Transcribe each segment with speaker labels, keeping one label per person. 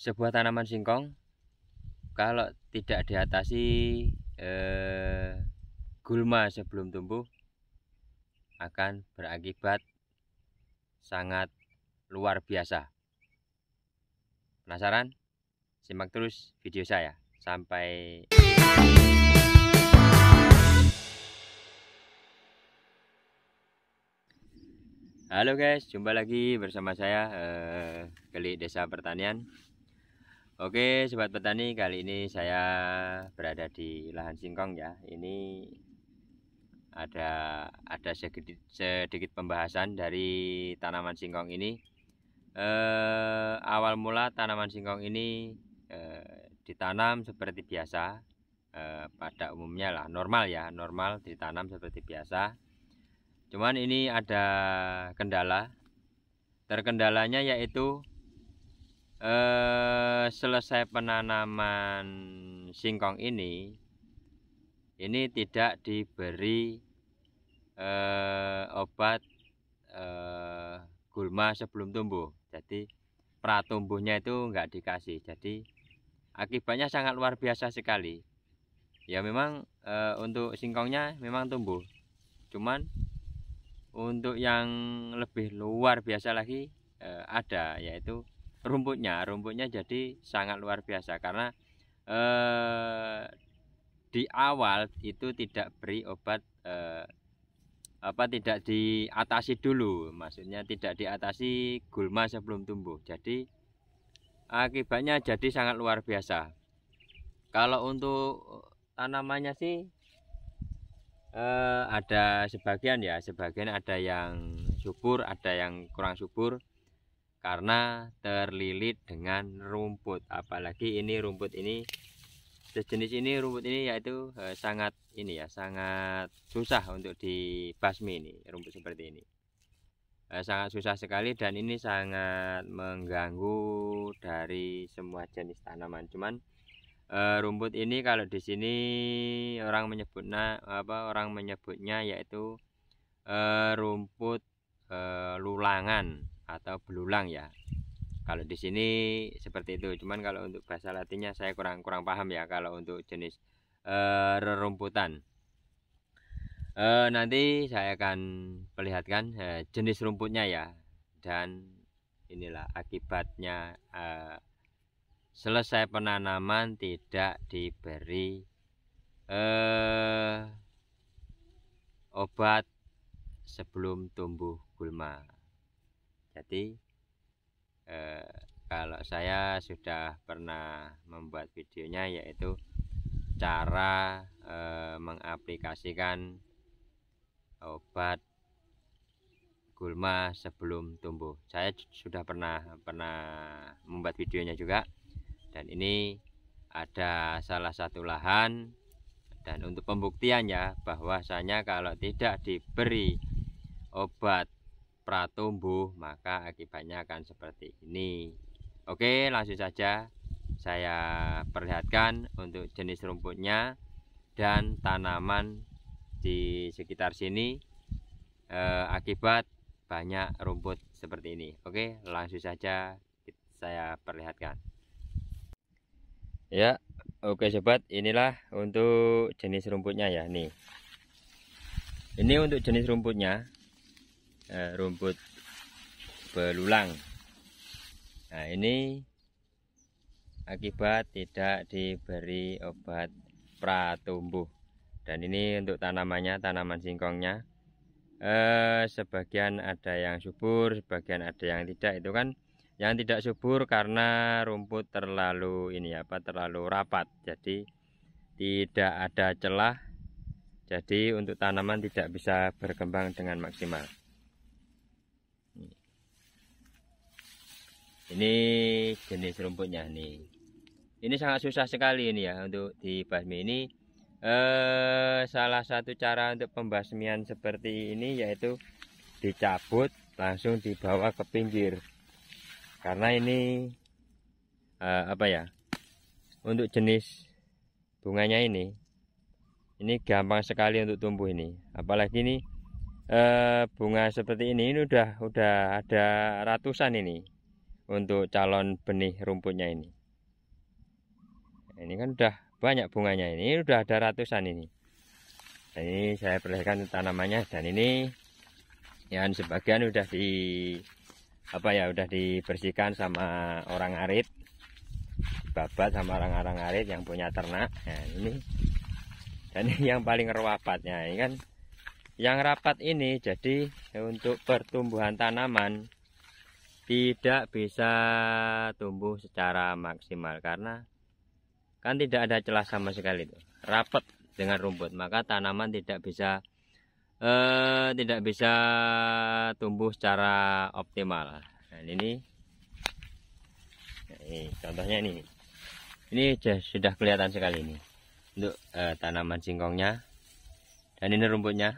Speaker 1: sebuah tanaman singkong kalau tidak diatasi eh, gulma sebelum tumbuh akan berakibat sangat luar biasa. Penasaran? Simak terus video saya sampai Halo guys, jumpa lagi bersama saya eh, Kelik Desa Pertanian. Oke sobat petani kali ini saya berada di lahan singkong ya ini ada ada sedikit, sedikit pembahasan dari tanaman singkong ini E, awal mula tanaman singkong ini e, ditanam seperti biasa e, pada umumnya lah normal ya normal ditanam seperti biasa cuman ini ada kendala terkendalanya yaitu eh, selesai penanaman singkong ini ini tidak diberi eh, obat eh, gulma sebelum tumbuh jadi pratumbuhnya itu nggak dikasih jadi akibatnya sangat luar biasa sekali ya memang e, untuk singkongnya memang tumbuh cuman untuk yang lebih luar biasa lagi e, ada yaitu rumputnya rumputnya jadi sangat luar biasa karena eh, di awal itu tidak beri obat eh, apa tidak diatasi dulu maksudnya tidak diatasi gulma sebelum tumbuh jadi akibatnya jadi sangat luar biasa kalau untuk tanamannya sih eh, ada sebagian ya sebagian ada yang subur ada yang kurang subur karena terlilit dengan rumput apalagi ini rumput ini sejenis ini rumput ini yaitu eh, sangat ini ya sangat susah untuk dibasmi ini rumput seperti ini eh, sangat susah sekali dan ini sangat mengganggu dari semua jenis tanaman cuman eh, rumput ini kalau di sini orang menyebutnya apa orang menyebutnya yaitu eh, rumput eh, lulangan atau belulang ya kalau di sini seperti itu cuman kalau untuk bahasa latinnya saya kurang kurang paham ya kalau untuk jenis e, rerumputan e, nanti saya akan perlihatkan e, jenis rumputnya ya dan inilah akibatnya e, selesai penanaman tidak diberi e, obat sebelum tumbuh gulma jadi eh, kalau saya sudah pernah membuat videonya yaitu cara eh, mengaplikasikan obat gulma sebelum tumbuh saya sudah pernah pernah membuat videonya juga dan ini ada salah satu lahan dan untuk pembuktiannya ya bahwasanya kalau tidak diberi obat tumbuh maka akibatnya akan seperti ini oke langsung saja saya perlihatkan untuk jenis rumputnya dan tanaman di sekitar sini eh, akibat banyak rumput seperti ini oke langsung saja saya perlihatkan ya oke sobat inilah untuk jenis rumputnya ya nih ini untuk jenis rumputnya Eh, rumput belulang. Nah, ini akibat tidak diberi obat pratumbuh. Dan ini untuk tanamannya, tanaman singkongnya. Eh, sebagian ada yang subur, sebagian ada yang tidak. Itu kan yang tidak subur karena rumput terlalu ini apa terlalu rapat. Jadi tidak ada celah. Jadi untuk tanaman tidak bisa berkembang dengan maksimal. ini jenis rumputnya nih ini sangat susah sekali ini ya untuk dibasmi ini eh, salah satu cara untuk pembasmian seperti ini yaitu dicabut langsung dibawa ke pinggir karena ini eh, apa ya untuk jenis bunganya ini ini gampang sekali untuk tumbuh ini apalagi ini eh, bunga seperti ini ini udah udah ada ratusan ini untuk calon benih rumputnya ini. Ini kan udah banyak bunganya ini, udah ada ratusan ini. Dan ini saya perlihatkan tanamannya dan ini yang sebagian udah di apa ya udah dibersihkan sama orang arit babat sama orang-orang arit yang punya ternak nah, ini dan ini yang paling rapatnya ini kan yang rapat ini jadi untuk pertumbuhan tanaman tidak bisa tumbuh secara maksimal karena kan tidak ada celah sama sekali itu rapat dengan rumput maka tanaman tidak bisa eh, tidak bisa tumbuh secara optimal nah, ini nah, ini contohnya ini ini sudah kelihatan sekali ini untuk eh, tanaman singkongnya dan ini rumputnya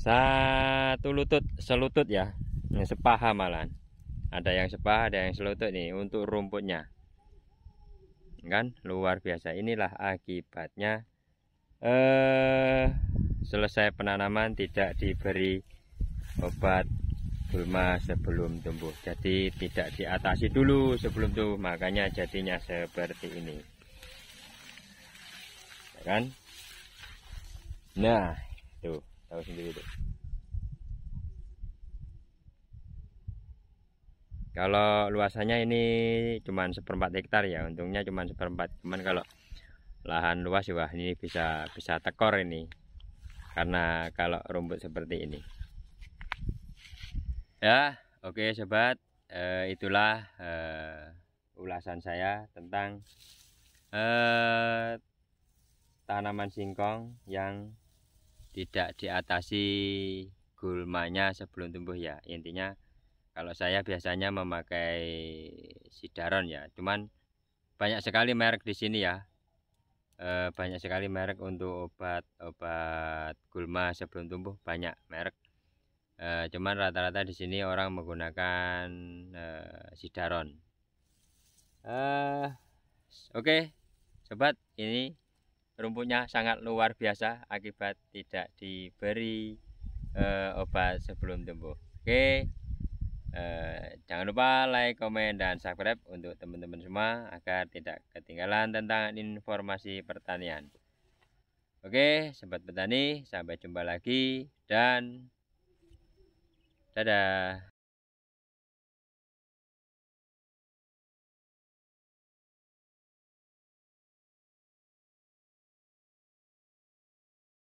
Speaker 1: satu lutut selutut ya yang sepaha malan ada yang sepaha ada yang selutut nih untuk rumputnya kan luar biasa inilah akibatnya eh selesai penanaman tidak diberi obat gulma sebelum tumbuh jadi tidak diatasi dulu sebelum tumbuh. makanya jadinya seperti ini ya kan nah tuh tahu sendiri tuh kalau luasannya ini cuma seperempat hektar ya untungnya cuma seperempat cuman kalau lahan luas ya, wah ini bisa bisa tekor ini karena kalau rumput seperti ini ya oke okay, sobat e, itulah e, ulasan saya tentang e, tanaman singkong yang tidak diatasi gulmanya sebelum tumbuh ya intinya kalau saya biasanya memakai Sidaron ya, cuman banyak sekali merek di sini ya. E, banyak sekali merek untuk obat-obat gulma sebelum tumbuh banyak merek. E, cuman rata-rata di sini orang menggunakan e, eh, Sidaron. e, Oke, okay, sobat, ini rumputnya sangat luar biasa akibat tidak diberi e, obat sebelum tumbuh. Oke. Okay. Eh, jangan lupa like, komen, dan subscribe untuk teman-teman semua agar tidak ketinggalan tentang informasi pertanian. Oke, sobat petani, sampai jumpa lagi dan dadah.